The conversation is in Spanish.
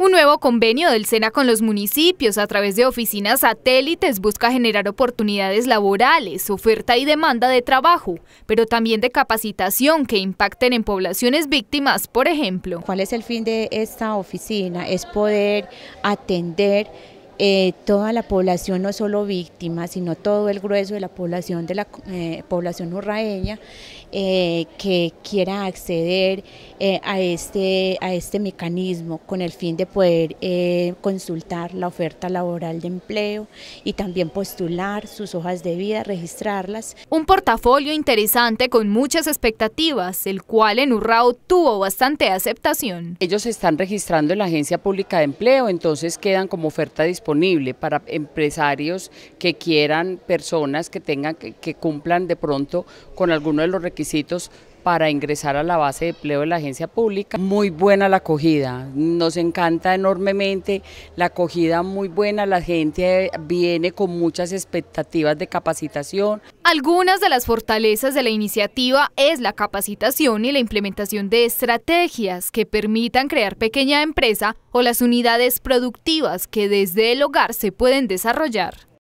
Un nuevo convenio del SENA con los municipios a través de oficinas satélites busca generar oportunidades laborales, oferta y demanda de trabajo, pero también de capacitación que impacten en poblaciones víctimas, por ejemplo. ¿Cuál es el fin de esta oficina? Es poder atender eh, toda la población, no solo víctimas, sino todo el grueso de la población de la eh, población urraeña eh, que quiera acceder a, este, a este mecanismo con el fin de poder consultar la oferta laboral de empleo y también postular sus hojas de vida, registrarlas. Un portafolio interesante con muchas expectativas, el cual en Urrao tuvo bastante aceptación. Ellos están registrando en la Agencia Pública de Empleo, entonces quedan como oferta disponible para empresarios que quieran, personas que tengan, que, que cumplan de pronto con alguno de los requisitos para ingresar a la base de empleo de la agencia pública. Muy buena la acogida, nos encanta enormemente la acogida, muy buena, la gente viene con muchas expectativas de capacitación. Algunas de las fortalezas de la iniciativa es la capacitación y la implementación de estrategias que permitan crear pequeña empresa o las unidades productivas que desde el hogar se pueden desarrollar.